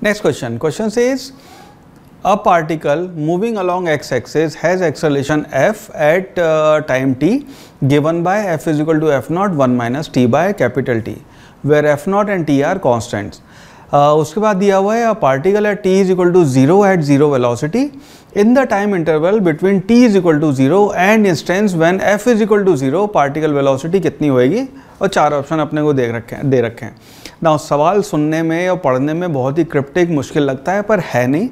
Next question. Question says a particle moving along x axis has acceleration f at uh, time t given by f is equal to f naught 1 minus t by capital T where f naught and t are constants. Uh, उसके बाद दिया हुआ है a particle at t is equal to zero at zero velocity in the time interval between t is equal to zero and instance when f is equal to zero particle velocity कितनी होएगी और चार option अपने को देख रखे हैं दे रखे हैं ना सवाल सुनने में और पढ़ने में बहुत ही क्रिप्टिक मुश्किल लगता है पर है नहीं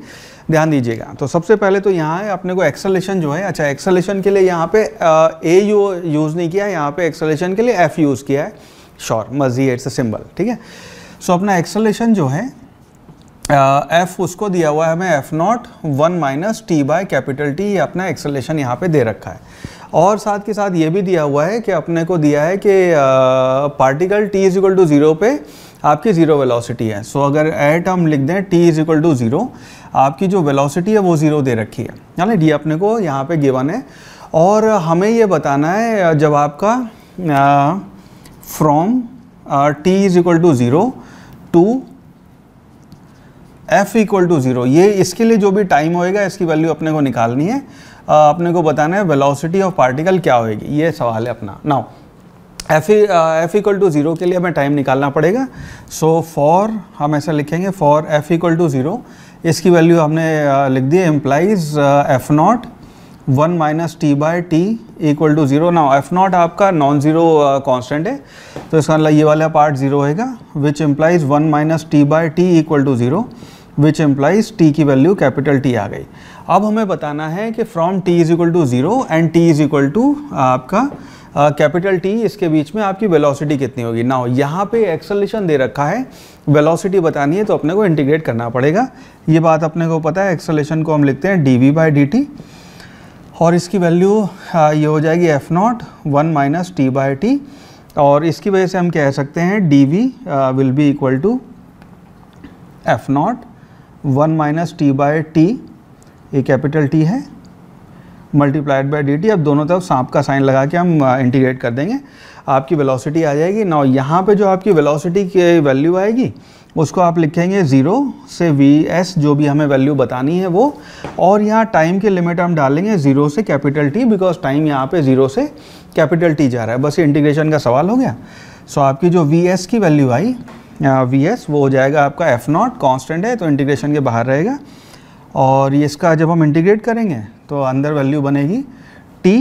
ध्यान दीजिएगा तो सबसे पहले तो यहाँ है अपने को एक्सलेशन जो है अच्छा एक्सलेशन के लिए यहाँ पे ए uh, यू यूज़ नहीं किया यहाँ पे एक्सलेशन के लिए एफ़ यूज़ किया है श्योर मजी इट्स अ सिंबल ठीक है सो अपना एक्सलेशन जो है एफ उसको दिया हुआ है हमें f not one minus t by capital t अपना एक्सलेशन यहाँ पे दे रखा है और साथ के साथ ये भी दिया हुआ है कि अपने को दिया है कि particle t is equal to zero पे आपकी ज़ीरो वेलोसिटी है सो so, अगर एट हम लिख दें t is equal to zero आपकी जो वेलोसिटी है वो ज़ीरो दे रखी है यानी डी अपने को यहाँ पे गिवन है और हमें ये बताना है जब आपका from t is equal to zero to f equal to zero ये इसके लिए जो भी टाइम होएगा इसकी वैल्यू अपने को निकालनी है अपने को बताना है वेलोसिटी ऑफ पार्टिकल क्या होएगी ये सवाल है अपना now f f equal to zero के लिए हमें टाइम निकालना पड़ेगा सो so, फॉर हम ऐसा लिखेंगे for f equal to zero इसकी वैल्यू हमने लिख दी है implies f not one minus t by t equal to zero now f not आपका नॉन ज़ीरो कॉन्स्टेंट है तो इसका मतलब ये वाला पार्ट जीरो होएगा which implies one minus t by t equal to zero which implies t की value capital t आ गई अब हमें बताना है कि from t is equal to zero and t is equal to आपका कैपिटल uh, टी इसके बीच में आपकी वेलोसिटी कितनी होगी ना हो यहाँ पे एक्सलेशन दे रखा है वेलोसिटी बतानी है तो अपने को इंटीग्रेट करना पड़ेगा ये बात अपने को पता है एक्सलेशन को हम लिखते हैं d v by d t और इसकी वैल्यू ये हो जाएगी f not one minus t by t और इसकी वजह से हम कह सकते हैं d v will be equal to f not one minus t by t ये कैपिटल टी है मल्टीप्लाइड बाई डी अब दोनों तरफ सांप का साइन लगा के हम इंटीग्रेट कर देंगे आपकी वेलोसिटी आ जाएगी ना यहाँ पे जो आपकी वेलोसिटी की वैल्यू आएगी उसको आप लिखेंगे ज़ीरो से वी एस जो भी हमें वैल्यू बतानी है वो और यहाँ टाइम के लिमिट हम डालेंगे ज़ीरो से कैपिटल टी बिकॉज टाइम यहाँ पे ज़ीरो से कैपिटल टी जा रहा है बस ये इंटीग्रेशन का सवाल हो गया सो आपकी जो वी एस की वैल्यू आई वी एस वो हो जाएगा आपका एफ़ नॉट कॉन्स्टेंट है तो इंटीग्रेशन के बाहर रहेगा और ये इसका जब हम इंटीग्रेट करेंगे तो अंदर वैल्यू बनेगी t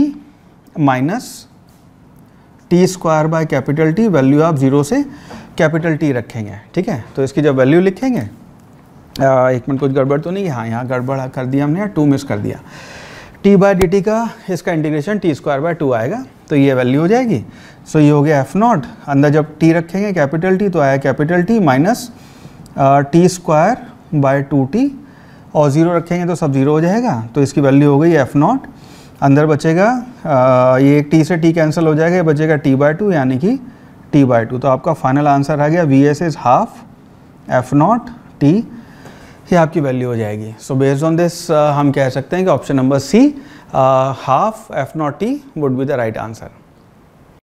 minus t square by capital t value आप ज़ीरो से कैपिटल टी रखेंगे ठीक है तो इसकी जब वैल्यू लिखेंगे आ, एक मिनट कुछ गड़बड़ तो नहीं हाँ यहाँ गड़बड़ कर दिया हमने टू मिस कर दिया टी बाय डी टी का इसका integration t square by two आएगा तो ये वैल्यू हो जाएगी सो ये हो गया एफ नॉट अंदर जब टी रखेंगे कैपिटल टी तो आया capital t minus t square by two t और ज़ीरो रखेंगे तो सब ज़ीरो हो जाएगा तो इसकी वैल्यू हो गई एफ़ नॉट अंदर बचेगा आ, ये टी से टी कैंसिल हो जाएगा बचेगा टी बाई टू यानी कि टी बाई टू तो आपका फाइनल आंसर आ गया v s is half f not t ये आपकी वैल्यू हो जाएगी सो बेस्ड ऑन दिस हम कह सकते हैं कि option number c half f not t would be the right answer